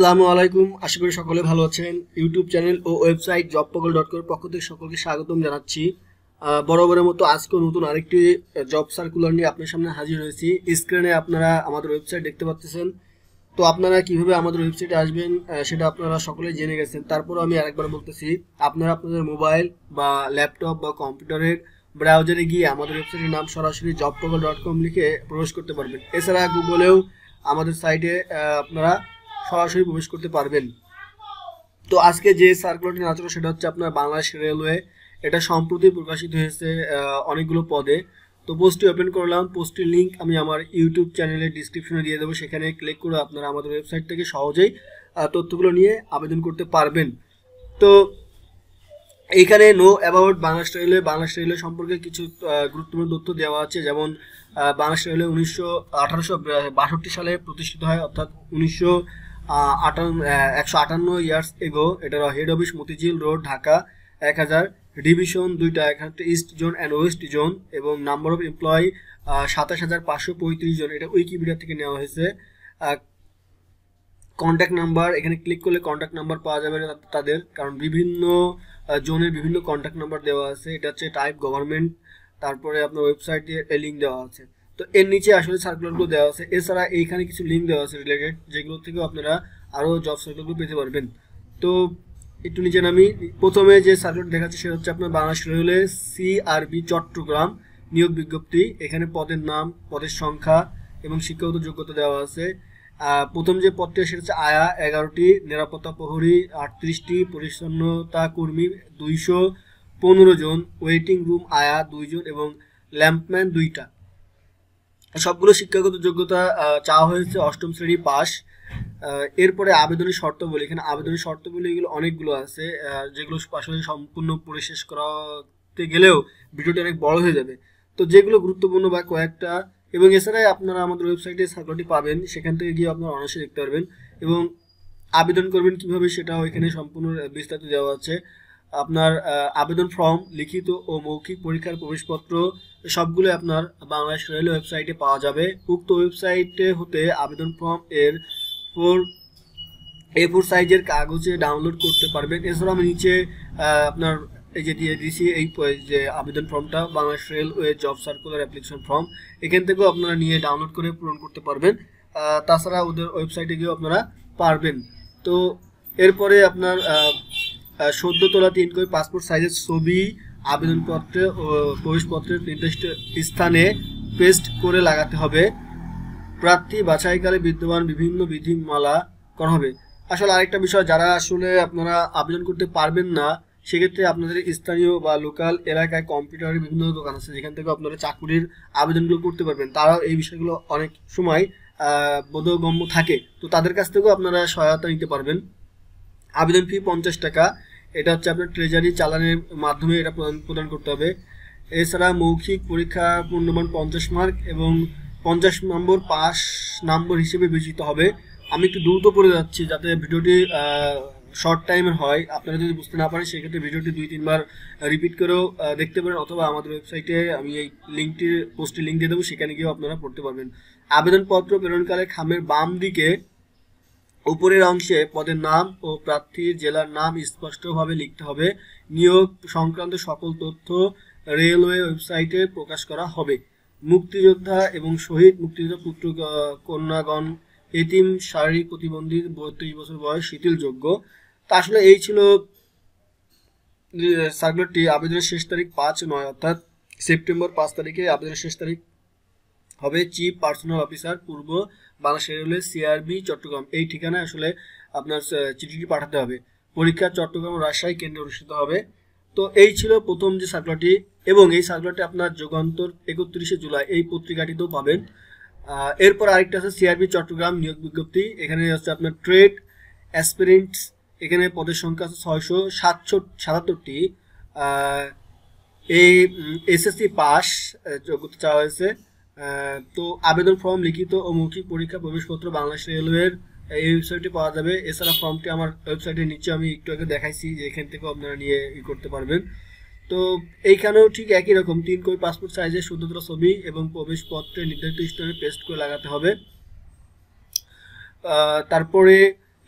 আসসালামু আলাইকুম আশা করি সকলে ভালো আছেন ইউটিউব চ্যানেল ও ওয়েবসাইট জব পকল ডট কমের পক্ষ থেকে সকলকে স্বাগতম জানাচ্ছি বরাবরের মতো আজকে নতুন আরেকটি জব সার্কুলার নিয়ে আপনার সামনে হাজির হয়েছি স্ক্রিনে আপনারা আমাদের ওয়েবসাইট দেখতে পাচ্ছেন তো আপনারা কিভাবে আমাদের ওয়েবসাইটে আসবেন সেটা আপনারা সকলে জেনে গেছেন তারপর আমি আরেকবার বলতেছি আপনারা আপনাদের মোবাইল বা ল্যাপটপ বা কম্পিউটারের ব্রাউজারে গিয়ে আমাদের ওয়েবসাইটের নাম সরাসরি জব ডট কম লিখে প্রবেশ করতে পারবেন এছাড়া গুগলেও আমাদের সাইটে আপনারা সরাসরি প্রবেশ করতে পারবেন তো আজকে যে সার্কুলারটি নাচল সেটা হচ্ছে আপনার বাংলাদেশ রেলওয়ে এটা সম্প্রতি প্রকাশিত হয়েছে অনেকগুলো পদে তো পোস্টটি ওপেন করলাম পোস্টটির লিঙ্ক আমি আমার ইউটিউব চ্যানেলের ডিসক্রিপশনে দিয়ে দেবো সেখানে ক্লিক করে আপনারা আমাদের ওয়েবসাইট থেকে সহজেই তথ্যগুলো নিয়ে আবেদন করতে পারবেন তো এইখানে know about Bangladesh railway Bangladesh railway সম্পর্কে কিছু গুরুত্বপূর্ণ তথ্য দেওয়া আছে যেমন বাংলাদেশ রেলওয়ে উনিশশো আঠারোশো বাষট্টি সালে প্রতিষ্ঠিত হয় অর্থাৎ উনিশশো আটান একশো আটান্ন ইয়ার্স এগো এটার head office Motijheel road Dhaka এক হাজার ডিভিশন দুইটা এক east zone and west zone এবং নাম্বার অফ এমপ্লয়ি সাতাশ হাজার পাঁচশো পঁয়ত্রিশ জন এটা উইকিপিডিয়া থেকে নেওয়া হয়েছে কন্ট্যাক্ট নাম্বার এখানে ক্লিক করলে কন্ট্যাক্ট নাম্বার পাওয়া যাবে তাদের কারণ বিভিন্ন জোনের বিভিন্ন কন্ট্যাক্ট নাম্বার দেওয়া আছে এটা হচ্ছে টাইপ গভর্নমেন্ট তারপরে আপনার ওয়েবসাইটে লিঙ্ক দেওয়া আছে তো এর নিচে আসলে সার্কুলারগুলো দেওয়া আছে এছাড়া এইখানে কিছু লিঙ্ক দেওয়া আছে রিলেটেড যেগুলো থেকেও আপনারা আরও জব সার্কুলারগুলো পেতে পারবেন তো একটু নিচে নামি প্রথমে যে সার্কুলার দেখাচ্ছে সেটা হচ্ছে আপনার বাংলাদেশ রেলওয়ে সিআরবি চট্টগ্রাম নিয়োগ বিজ্ঞপ্তি এখানে পদের নাম পদের সংখ্যা এবং শিক্ষাগত যোগ্যতা দেওয়া আছে প্রথম যে পদটি সেটা হচ্ছে আয়া এগারোটি নিরাপত্তা প্রহরী আটত্রিশটি পরিচ্ছন্নতা কর্মী দুইশো পনেরো জন ওয়েটিং রুম আয়া দুইজন এবং ল্যাম্পম্যান দুইটা সবগুলো শিক্ষাগত যোগ্যতা চাওয়া হয়েছে অষ্টম শ্রেণী পাস এরপরে আবেদনের শর্তাবলী এখানে আবেদনের শর্তাবলী এগুলো অনেকগুলো আছে যেগুলো পাশাপাশি সম্পূর্ণ পড়ে শেষ করাতে গেলেও ভিডিওটি অনেক বড় হয়ে যাবে তো যেগুলো গুরুত্বপূর্ণ বা কয়েকটা এবং এছাড়াই আপনারা আমাদের ওয়েবসাইটে সার্কুলারটি পাবেন সেখান থেকে গিয়ে আপনারা অনার্সে দেখতে পারবেন এবং আবেদন করবেন কিভাবে সেটাও এখানে সম্পূর্ণ বিস্তারিত দেওয়া আছে আপনার আবেদন ফর্ম লিখিত ও মৌখিক পরীক্ষার প্রবেশপত্র সবগুলো আপনার বাংলাদেশ রেলওয়ে ওয়েবসাইটে পাওয়া যাবে উক্ত ওয়েবসাইটে হতে আবেদন ফর্ম এর ফোর এ ফোর সাইজের কাগজে ডাউনলোড করতে পারবেন এছাড়া আমি নিচে আপনার এই যে দিয়ে দিয়েছি এই যে আবেদন ফর্মটা Bangladesh railway job circular application form এখান থেকেও আপনারা নিয়ে ডাউনলোড করে পূরণ করতে পারবেন তাছাড়া ওদের ওয়েবসাইটে গিয়েও আপনারা পারবেন তো এরপরে আপনার সদ্য তোলা তিন কপি পাসপোর্ট সাইজের ছবি আবেদনপত্রে প্রবেশপত্রের নির্দিষ্ট স্থানে পেস্ট করে লাগাতে হবে প্রার্থী বাছাইকালে বিদ্যমান বিভিন্ন বিধিমালা করা হবে আসলে আরেকটা বিষয় যারা আসলে আপনারা আবেদন করতে পারবেন না সেক্ষেত্রে আপনাদের স্থানীয় বা লোকাল এলাকায় কম্পিউটারের বিভিন্ন দোকান আছে যেখান থেকে আপনারা চাকুরির আবেদনগুলো করতে পারবেন তারাও এই বিষয়গুলো অনেক সময় বোধগম্য থাকে তো তাদের কাছ থেকেও আপনারা সহায়তা নিতে পারবেন আবেদন ফি পঞ্চাশ টাকা এটা হচ্ছে আপনার ট্রেজারি চালানের মাধ্যমে এটা প্রদান করতে হবে এছাড়া মৌখিক পরীক্ষা পূর্ণমান পঞ্চাশ মার্ক এবং পঞ্চাশ নম্বর পাস নম্বর হিসেবে বিবেচিত হবে আমি একটু দ্রুত পড়ে যাচ্ছি যাতে ভিডিওটি শর্ট টাইমের হয় আপনারা যদি বুঝতে না পারেন সেক্ষেত্রে ভিডিওটি দুই তিনবার রিপিট করেও দেখতে পারেন অথবা আমাদের ওয়েবসাইটে আমি এই লিঙ্কটির পোস্টে লিঙ্ক দিয়ে দেবো সেখানে গিয়েও আপনারা পড়তে পারবেন আবেদনপত্র প্রেরণকালে খামের বাম দিকে উপরের অংশে পদের নাম ও প্রার্থীর জেলার নাম স্পষ্টভাবে লিখতে হবে নিয়োগ সংক্রান্ত সকল তথ্য রেলওয়ে ওয়েবসাইটে প্রকাশ করা হবে মুক্তিযোদ্ধা এবং শহীদ মুক্তিযোদ্ধা পুত্র কন্যাগণ এতিম শারীরিক প্রতিবন্ধী বত্রিশ বছর বয়স শিথিলযোগ্য তা আসলে এই ছিল সার্কুলারটি আবেদনের শেষ তারিখ পাঁচ নয় অর্থাৎ সেপ্টেম্বর পাঁচ তারিখে আবেদনের শেষ তারিখ হবে চিফ পার্সোনাল অফিসার পূর্ব বাংলাদেশ রেলওয়ে সিআরবি চট্টগ্রাম এই ঠিকানায় আসলে আপনার চিঠিটি পাঠাতে হবে পরীক্ষা চট্টগ্রাম রাজশাহী কেন্দ্রে অনুষ্ঠিত হবে তো এই ছিল প্রথম যে সার্কুলারটি এবং এই সার্কুলারটি আপনার যুগান্তর একত্রিশে জুলাই এই পত্রিকাটিতেও পাবেন এরপর আরেকটা আছে সিআরবি চট্টগ্রাম নিয়োগ বিজ্ঞপ্তি এখানে হচ্ছে আপনার ট্রেড অ্যাসপিরেন্টস এখানে পদের সংখ্যা আছে ছয়শো সাতশো সাতাত্তরটি এই এসএসসি পাস যোগ্যতা চাওয়া হয়েছে তো আবেদন ফর্ম লিখিত ও মৌখিক পরীক্ষা প্রবেশপত্র বাংলাদেশ রেলওয়ের এই ওয়েবসাইটে পাওয়া যাবে এছাড়া ফর্মটি আমার ওয়েবসাইটের নিচে আমি একটু আগে দেখাইছি যে এখান থেকেও আপনারা নিয়ে ই করতে পারবেন তো এইখানেও ঠিক একই রকম তিন কপি পাসপোর্ট সাইজের শুদ্ধতর ছবি এবং প্রবেশপত্রে নির্ধারিত স্থানে পেস্ট করে লাগাতে হবে তারপরে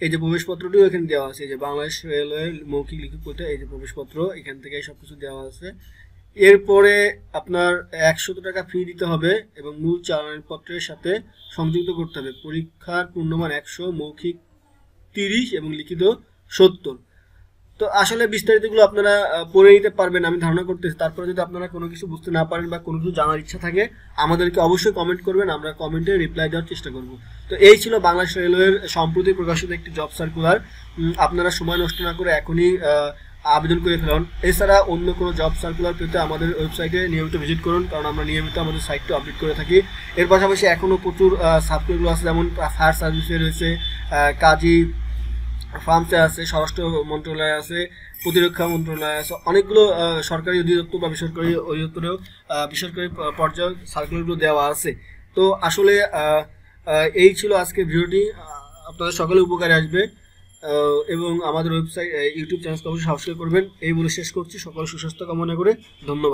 এই যে প্রবেশপত্রটিও এখানে দেওয়া আছে যে বাংলাদেশ রেলওয়ে মৌখিক লিখিত পরীক্ষা এই যে প্রবেশপত্র এখান থেকে সব কিছু দেওয়া আছে এরপরে আপনার একশত টাকা ফি দিতে হবে এবং মূল চালানপত্রের সাথে সংযুক্ত করতে হবে পরীক্ষার পূর্ণমান একশো মৌখিক তিরিশ এবং লিখিত সত্তর তো আসলে বিস্তারিতগুলো আপনারা পড়ে নিতে পারবেন আমি ধারণা করতেছি তারপরে যদি আপনারা কোনো কিছু বুঝতে না পারেন বা কোনো কিছু জানার ইচ্ছা থাকে আমাদেরকে অবশ্যই কমেন্ট করবেন আমরা কমেন্টে রিপ্লাই দেওয়ার চেষ্টা করব তো এই ছিল বাংলাদেশ রেলওয়ের সম্প্রতি প্রকাশিত একটি জব সার্কুলার আপনারা সময় নষ্ট না করে এখনই আবেদন করে ফেলুন এছাড়া অন্য কোনো জব সার্কুলার পেতে আমাদের ওয়েবসাইটে নিয়মিত ভিজিট করুন কারণ আমরা নিয়মিত আমাদের সাইটটা আপডেট করে থাকি এর পাশাপাশি এখনও প্রচুর সাবজেক্টগুলো আছে যেমন ফায়ার সার্ভিসে রয়েছে কাজী ফার্মসে আছে স্বরাষ্ট্র মন্ত্রণালয় আছে প্রতিরক্ষা মন্ত্রণালয় আছে অনেকগুলো সরকারি অধিদপ্তর বা বেসরকারি অধিদপ্তরেও বেসরকারি পর্যায়ে সার্কুলারগুলো দেওয়া আছে তো আসলে এই ছিল আজকের ভিডিওটি আপনাদের সকলে উপকারে আসবে এবং আমাদের ওয়েবসাইট ইউটিউব চ্যানেলকে অবশ্যই সাবস্ক্রাইব করবেন এই বলে শেষ করছি সকল সুস্বাস্থ্য কামনা করে ধন্যবাদ